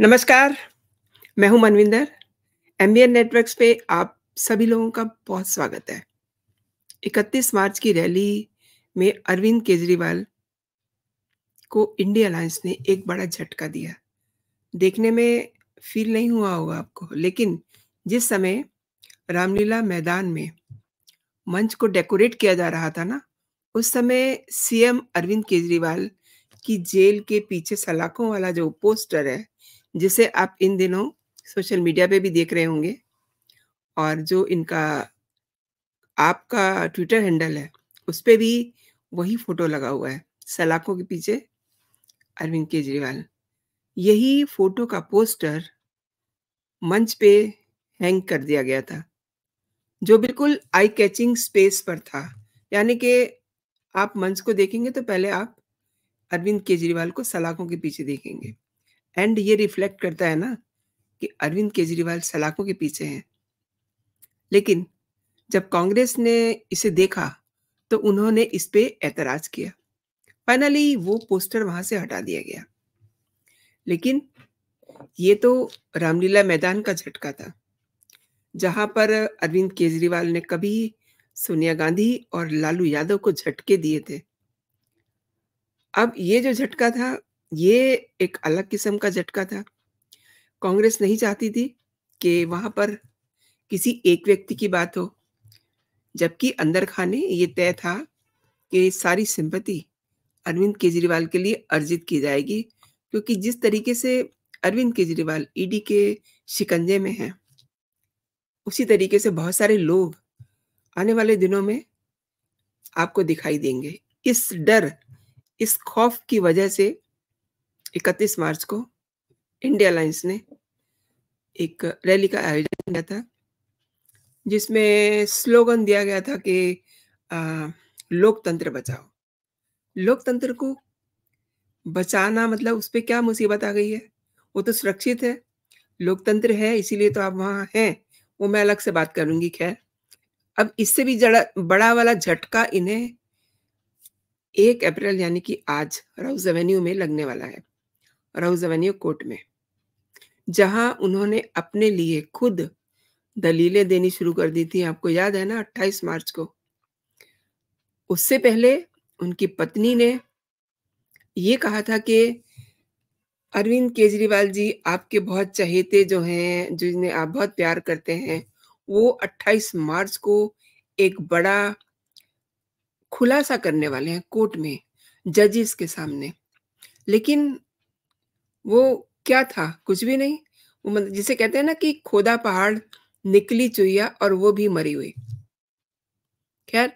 नमस्कार मैं हूं मनविंदर एम नेटवर्क्स पे आप सभी लोगों का बहुत स्वागत है 31 मार्च की रैली में अरविंद केजरीवाल को इंडिया अलायंस ने एक बड़ा झटका दिया देखने में फील नहीं हुआ होगा आपको लेकिन जिस समय रामलीला मैदान में मंच को डेकोरेट किया जा रहा था ना उस समय सीएम अरविंद केजरीवाल की जेल के पीछे सलाखों वाला जो पोस्टर है जिसे आप इन दिनों सोशल मीडिया पे भी देख रहे होंगे और जो इनका आपका ट्विटर हैंडल है उस पर भी वही फोटो लगा हुआ है सलाखों के पीछे अरविंद केजरीवाल यही फोटो का पोस्टर मंच पे हैंग कर दिया गया था जो बिल्कुल आई कैचिंग स्पेस पर था यानी कि आप मंच को देखेंगे तो पहले आप अरविंद केजरीवाल को सलाखों के पीछे देखेंगे एंड ये रिफ्लेक्ट करता है ना कि अरविंद केजरीवाल सलाखों के पीछे हैं लेकिन जब कांग्रेस ने इसे देखा तो उन्होंने इस पे एतराज किया फाइनली वो पोस्टर वहां से हटा दिया गया लेकिन ये तो रामलीला मैदान का झटका था जहां पर अरविंद केजरीवाल ने कभी सोनिया गांधी और लालू यादव को झटके दिए थे अब ये जो झटका था ये एक अलग किस्म का झटका था कांग्रेस नहीं चाहती थी कि वहां पर किसी एक व्यक्ति की बात हो जबकि अंदर खाने ये तय था कि सारी सिंपति अरविंद केजरीवाल के लिए अर्जित की जाएगी क्योंकि जिस तरीके से अरविंद केजरीवाल ईडी के शिकंजे में हैं उसी तरीके से बहुत सारे लोग आने वाले दिनों में आपको दिखाई देंगे इस डर इस खौफ की वजह से इकतीस मार्च को इंडिया लाइन्स ने एक रैली का आयोजन किया था जिसमें स्लोगन दिया गया था कि लोकतंत्र बचाओ लोकतंत्र को बचाना मतलब उस पर क्या मुसीबत आ गई है वो तो सुरक्षित है लोकतंत्र है इसीलिए तो आप वहाँ हैं वो मैं अलग से बात करूंगी खैर अब इससे भी जड़ा बड़ा वाला झटका इन्हें एक अप्रैल यानी कि आज राउस एवेन्यू में लगने वाला है एवेन्यू कोर्ट में जहां उन्होंने अपने लिए खुद दलीलें देनी शुरू कर दी थी आपको याद है ना 28 मार्च को उससे पहले उनकी पत्नी ने ये कहा था कि अरविंद केजरीवाल जी आपके बहुत चहेते जो हैं जिन्हें आप बहुत प्यार करते हैं वो 28 मार्च को एक बड़ा खुलासा करने वाले हैं कोर्ट में जजिस के सामने लेकिन वो क्या था? कुछ भी नहीं। वो मतलब जिसे कहते हैं ना कि खोदा पहाड़, निकली चुहिया और वो भी मरी हुई। ख़ैर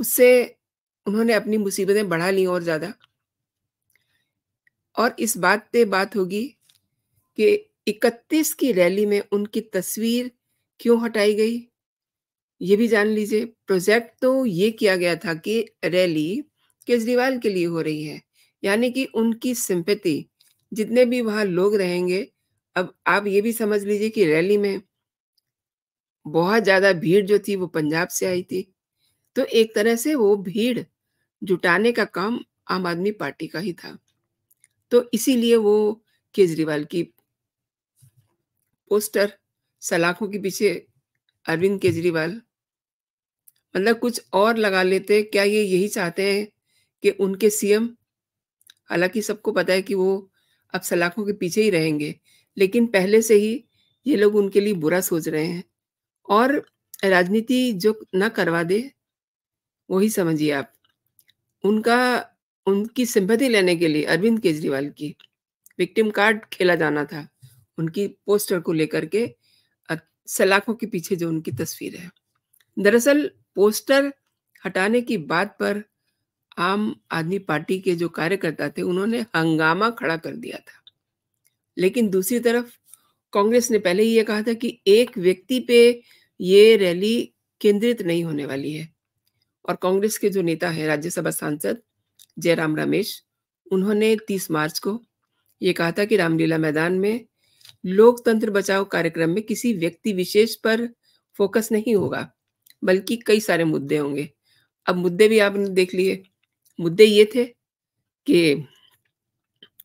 उससे उन्होंने अपनी मुसीबतें बढ़ा ली और ज़्यादा। और इस बात पे बात होगी कि 31 की रैली में उनकी तस्वीर क्यों हटाई गई? ये भी जान लीजिए। प्रोजेक्ट तो ये किया गया था कि रैली केजरीवाल के लिए हो रही है, यानी कि उनकी सिंपति जितने भी वहाँ लोग रहेंगे अब आप ये भी समझ लीजिए कि रैली में बहुत ज़्यादा भीड़ जो थी वो पंजाब से आई थी तो एक तरह से वो भीड़ जुटाने का काम आम आदमी पार्टी का ही था तो इसीलिए वो केजरीवाल की पोस्टर सलाखों के पीछे अरविंद केजरीवाल मतलब कुछ और लगा लेते क्या ये यही चाहते हैं कि उनके सीएम हालांकि सबको पता है कि वो अब सलाखों के पीछे ही रहेंगे लेकिन पहले से ही ये लोग उनके लिए बुरा सोच रहे हैं और राजनीति जो ना करवा दे वही समझिए आप उनका उनकी सिंपति लेने के लिए अरविंद केजरीवाल की विक्टिम कार्ड खेला जाना था उनकी पोस्टर को लेकर के सलाखों के पीछे जो उनकी तस्वीर है दरअसल पोस्टर हटाने की बात पर आम आदमी पार्टी के जो कार्यकर्ता थे उन्होंने हंगामा खड़ा कर दिया था लेकिन दूसरी तरफ कांग्रेस ने पहले ही ये कहा था कि एक व्यक्ति पे ये रैली केंद्रित नहीं होने वाली है और कांग्रेस के जो नेता हैं राज्यसभा सांसद जयराम रमेश उन्होंने 30 मार्च को ये कहा था कि रामलीला मैदान में लोकतंत्र बचाओ कार्यक्रम में किसी व्यक्ति विशेष पर फोकस नहीं होगा बल्कि कई सारे मुद्दे होंगे अब मुद्दे भी आपने देख लिए मुद्दे ये थे कि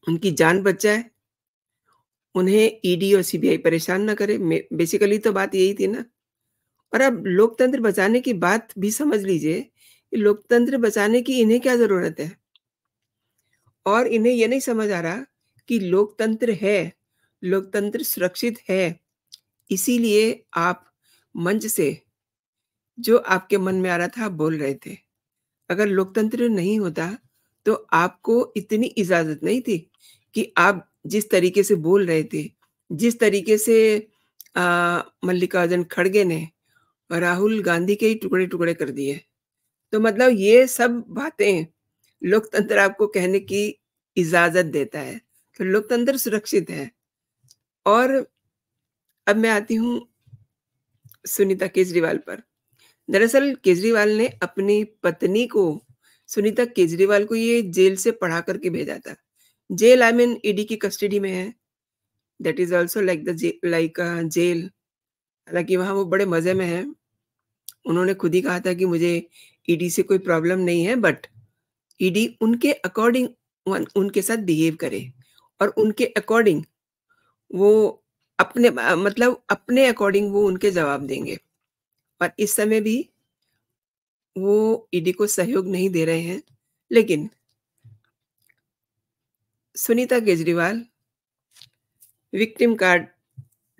उनकी जान बच जाए उन्हें ईडी e और सीबीआई परेशान ना करे बेसिकली तो बात यही थी ना और अब लोकतंत्र बचाने की बात भी समझ लीजिए कि लोकतंत्र बचाने की इन्हें क्या जरूरत है और इन्हें यह नहीं समझ आ रहा कि लोकतंत्र है लोकतंत्र सुरक्षित है इसीलिए आप मंच से जो आपके मन में आ रहा था बोल रहे थे अगर लोकतंत्र नहीं होता तो आपको इतनी इजाजत नहीं थी कि आप जिस तरीके से बोल रहे थे जिस तरीके से मल्लिकार्जुन खड़गे ने राहुल गांधी के ही टुकड़े टुकड़े कर दिए तो मतलब ये सब बातें लोकतंत्र आपको कहने की इजाजत देता है तो लोकतंत्र सुरक्षित है और अब मैं आती हूँ सुनीता केजरीवाल पर दरअसल केजरीवाल ने अपनी पत्नी को सुनीता केजरीवाल को ये जेल से पढ़ा करके भेजा था जेल आई मीन ईडी की कस्टडी में है that is also like the like jail हालांकि वहाँ वो बड़े मज़े में है उन्होंने खुद ही कहा था कि मुझे ईडी e से कोई प्रॉब्लम नहीं है बट ईडी e उनके अकॉर्डिंग उनके साथ बिहेव करे और उनके अकॉर्डिंग वो अपने मतलब अपने अकॉर्डिंग वो उनके जवाब देंगे पर इस समय भी वो ईडी e को सहयोग नहीं दे रहे हैं लेकिन सुनीता केजरीवाल विक्टिम कार्ड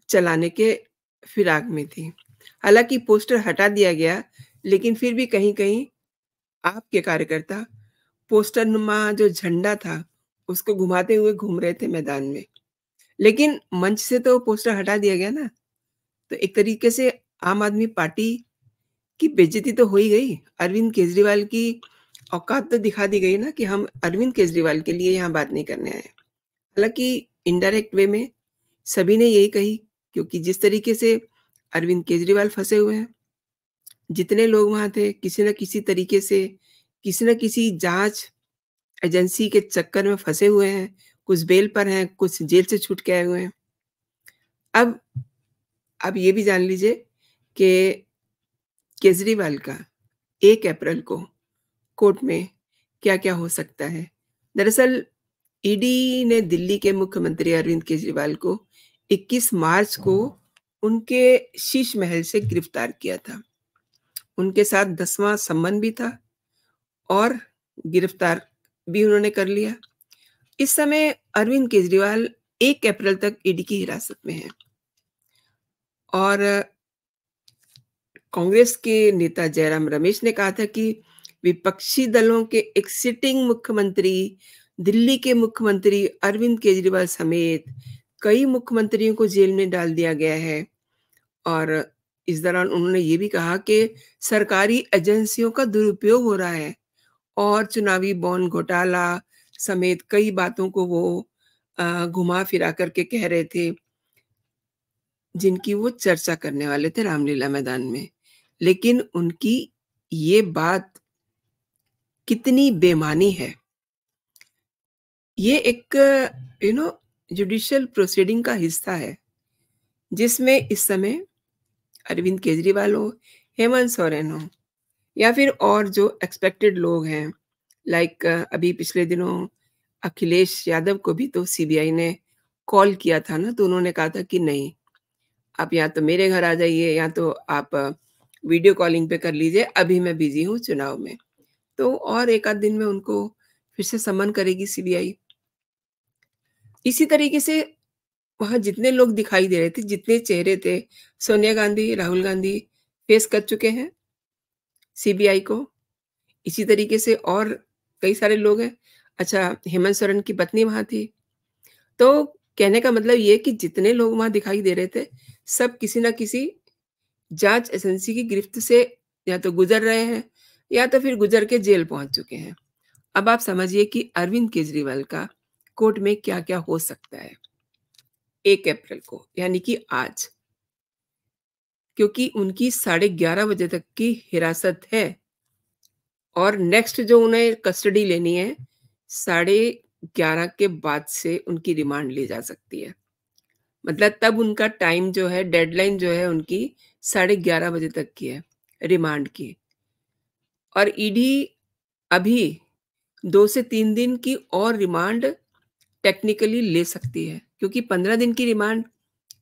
चलाने के फिराक में थी हालांकि पोस्टर हटा दिया गया लेकिन फिर भी कहीं कहीं आपके कार्यकर्ता पोस्टर नुमा जो झंडा था उसको घुमाते हुए घूम रहे थे मैदान में लेकिन मंच से तो पोस्टर हटा दिया गया ना तो एक तरीके से आम आदमी पार्टी की बेजती तो हो ही गई अरविंद केजरीवाल की औकात तो दिखा दी गई ना कि हम अरविंद केजरीवाल के लिए यहाँ बात नहीं करने आए हालांकि इनडायरेक्ट वे में सभी ने यही कही क्योंकि जिस तरीके से अरविंद केजरीवाल फंसे हुए हैं जितने लोग वहां थे किसी न किसी तरीके से किसी न किसी जांच एजेंसी के चक्कर में फंसे हुए हैं कुछ बेल पर हैं कुछ जेल से छूट के आए हुए हैं अब अब ये भी जान लीजिए कि केजरीवाल का एक अप्रैल को कोर्ट में क्या क्या हो सकता है दरअसल ईडी e ने दिल्ली के मुख्यमंत्री अरविंद केजरीवाल को 21 मार्च को उनके शीश महल से गिरफ्तार किया था उनके साथ दसवां सम्मन भी था और गिरफ्तार भी उन्होंने कर लिया इस समय अरविंद केजरीवाल एक अप्रैल तक ईडी e की हिरासत में है और कांग्रेस के नेता जयराम रमेश ने कहा था कि विपक्षी दलों के एक सिटिंग मुख्यमंत्री दिल्ली के मुख्यमंत्री अरविंद केजरीवाल समेत कई मुख्यमंत्रियों को जेल में डाल दिया गया है और इस दौरान उन्होंने ये भी कहा कि सरकारी एजेंसियों का दुरुपयोग हो रहा है और चुनावी बॉन्ड घोटाला समेत कई बातों को वो घुमा फिरा करके कह रहे थे जिनकी वो चर्चा करने वाले थे रामलीला मैदान में लेकिन उनकी ये बात कितनी बेमानी है ये एक यू नो जुडिशल प्रोसीडिंग का हिस्सा है जिसमें इस समय अरविंद केजरीवाल हो हेमंत सोरेन हो या फिर और जो एक्सपेक्टेड लोग हैं लाइक अभी पिछले दिनों अखिलेश यादव को भी तो सीबीआई ने कॉल किया था ना तो उन्होंने कहा था कि नहीं आप या तो मेरे घर आ जाइए या तो आप वीडियो कॉलिंग पे कर लीजिए अभी मैं बिजी हूँ चुनाव में तो और एक आध दिन में उनको फिर से समन करेगी सीबीआई इसी तरीके से वहां जितने लोग दिखाई दे रहे थे जितने चेहरे थे सोनिया गांधी राहुल गांधी फेस कर चुके हैं सीबीआई को इसी तरीके से और कई सारे लोग हैं अच्छा हेमंत सोरेन की पत्नी वहां थी तो कहने का मतलब ये कि जितने लोग वहां दिखाई दे रहे थे सब किसी ना किसी जांच एजेंसी की गिरफ्त से या तो गुजर रहे हैं या तो फिर गुजर के जेल पहुंच चुके हैं अब आप समझिए कि अरविंद केजरीवाल का कोर्ट में क्या क्या हो सकता है एक अप्रैल को यानी कि आज क्योंकि उनकी साढ़े ग्यारह बजे तक की हिरासत है और नेक्स्ट जो उन्हें कस्टडी लेनी है साढ़े ग्यारह के बाद से उनकी रिमांड ली जा सकती है मतलब तब उनका टाइम जो है डेडलाइन जो है उनकी साढ़े ग्यारह बजे तक की है रिमांड की और ईडी अभी दो से तीन दिन की और रिमांड टेक्निकली ले सकती है क्योंकि पंद्रह दिन की रिमांड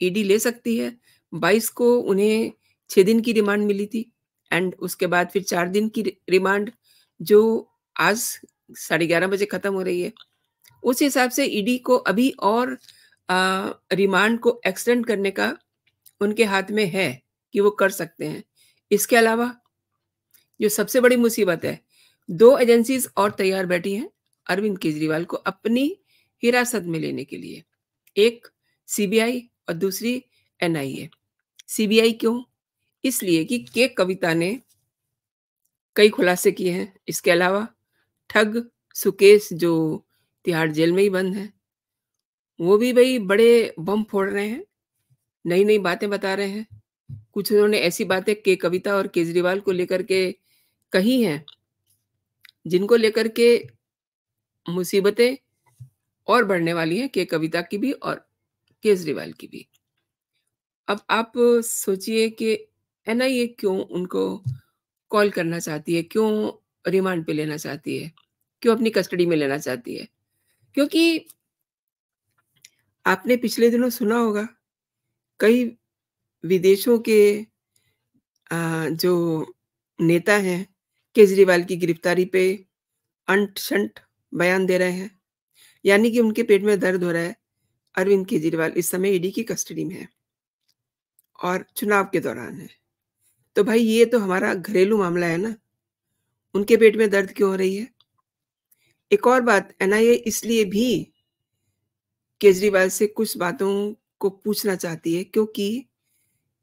ईडी ले सकती है बाईस को उन्हें छः दिन की रिमांड मिली थी एंड उसके बाद फिर चार दिन की रिमांड जो आज साढ़े ग्यारह बजे ख़त्म हो रही है उस हिसाब से ईडी को अभी और रिमांड को एक्सटेंड करने का उनके हाथ में है कि वो कर सकते हैं इसके अलावा जो सबसे बड़ी मुसीबत है दो एजेंसीज और तैयार बैठी हैं अरविंद केजरीवाल को अपनी हिरासत में लेने के लिए एक सीबीआई और दूसरी एनआईए सीबीआई क्यों इसलिए कि के कविता ने कई खुलासे किए हैं इसके अलावा ठग सुकेश जो तिहाड़ जेल में ही बंद है वो भी भाई बड़े बम फोड़ रहे हैं नई नई बातें बता रहे हैं कुछ उन्होंने ऐसी बातें के कविता और केजरीवाल को लेकर के कही हैं जिनको लेकर के मुसीबतें और बढ़ने वाली हैं के कविता की भी और केजरीवाल की भी अब आप सोचिए कि एन आई ए क्यों उनको कॉल करना चाहती है क्यों रिमांड पे लेना चाहती है क्यों अपनी कस्टडी में लेना चाहती है क्योंकि आपने पिछले दिनों सुना होगा कई विदेशों के जो नेता हैं केजरीवाल की गिरफ्तारी पे अंट शंट बयान दे रहे हैं यानी कि उनके पेट में दर्द हो रहा है अरविंद केजरीवाल इस समय ईडी की कस्टडी में है और चुनाव के दौरान है तो भाई ये तो हमारा घरेलू मामला है ना उनके पेट में दर्द क्यों हो रही है एक और बात एनआईए इसलिए भी केजरीवाल से कुछ बातों को पूछना चाहती है क्योंकि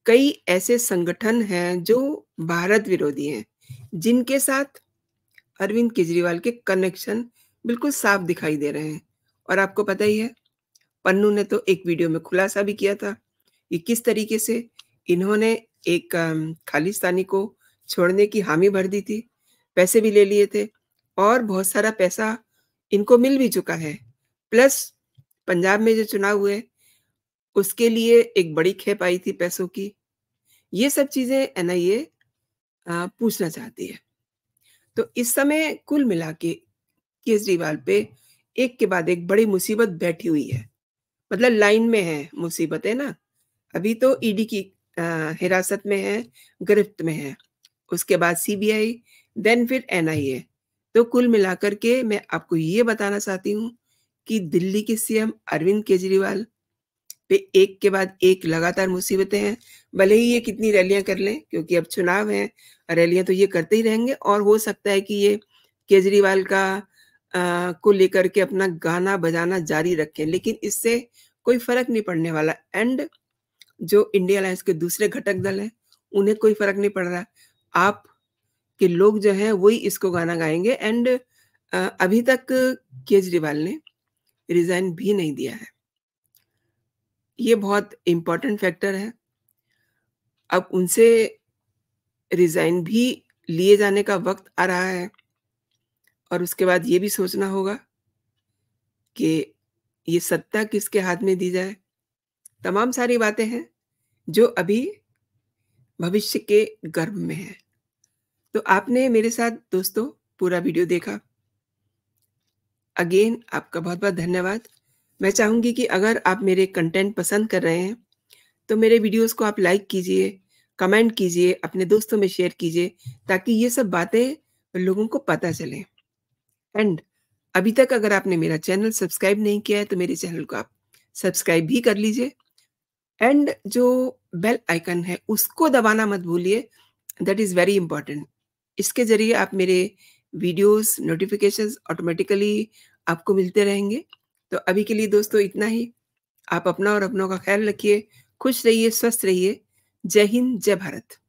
कई ऐसे संगठन हैं जो भारत विरोधी हैं जिनके साथ अरविंद केजरीवाल के कनेक्शन बिल्कुल साफ दिखाई दे रहे हैं और आपको पता ही है पन्नू ने तो एक वीडियो में खुलासा भी किया था कि किस तरीके से इन्होंने एक खालिस्तानी को छोड़ने की हामी भर दी थी पैसे भी ले लिए थे और बहुत सारा पैसा इनको मिल भी चुका है प्लस पंजाब में जो चुनाव हुए उसके लिए एक बड़ी खेप आई थी पैसों की ये सब चीजें एन ए पूछना चाहती है तो इस समय कुल मिला के केजरीवाल पे एक के बाद एक बड़ी मुसीबत बैठी हुई है मतलब लाइन में है मुसीबत है ना अभी तो ईडी e की हिरासत में है गिरफ्त में है उसके बाद सीबीआई देन फिर एनआईए तो कुल मिलाकर के मैं आपको ये बताना चाहती हूँ कि दिल्ली के सीएम अरविंद केजरीवाल पे एक के बाद एक लगातार मुसीबतें हैं भले ही ये कितनी रैलियां कर लें क्योंकि अब चुनाव है रैलियां तो ये करते ही रहेंगे और हो सकता है कि ये केजरीवाल का आ, को लेकर के अपना गाना बजाना जारी रखें लेकिन इससे कोई फर्क नहीं पड़ने वाला एंड जो इंडिया अलायंस के दूसरे घटक दल हैं उन्हें कोई फर्क नहीं पड़ रहा आप के लोग जो हैं वही इसको गाना गाएंगे एंड अभी तक केजरीवाल ने रिजाइन भी नहीं दिया है ये बहुत इम्पोर्टेंट फैक्टर है अब उनसे रिजाइन भी लिए जाने का वक्त आ रहा है और उसके बाद ये भी सोचना होगा कि ये सत्ता किसके हाथ में दी जाए तमाम सारी बातें हैं जो अभी भविष्य के गर्भ में है तो आपने मेरे साथ दोस्तों पूरा वीडियो देखा अगेन आपका बहुत बहुत धन्यवाद मैं चाहूँगी कि अगर आप मेरे कंटेंट पसंद कर रहे हैं तो मेरे वीडियोस को आप लाइक कीजिए कमेंट कीजिए अपने दोस्तों में शेयर कीजिए ताकि ये सब बातें लोगों को पता चले एंड अभी तक अगर आपने मेरा चैनल सब्सक्राइब नहीं किया है तो मेरे चैनल को आप सब्सक्राइब भी कर लीजिए एंड जो बेल आइकन है उसको दबाना मत भूलिए दैट इज़ वेरी इंपॉर्टेंट इसके ज़रिए आप मेरे वीडियोस नोटिफिकेशंस ऑटोमेटिकली आपको मिलते रहेंगे तो अभी के लिए दोस्तों इतना ही आप अपना और अपनों का ख्याल रखिए खुश रहिए स्वस्थ रहिए जय हिंद जय भारत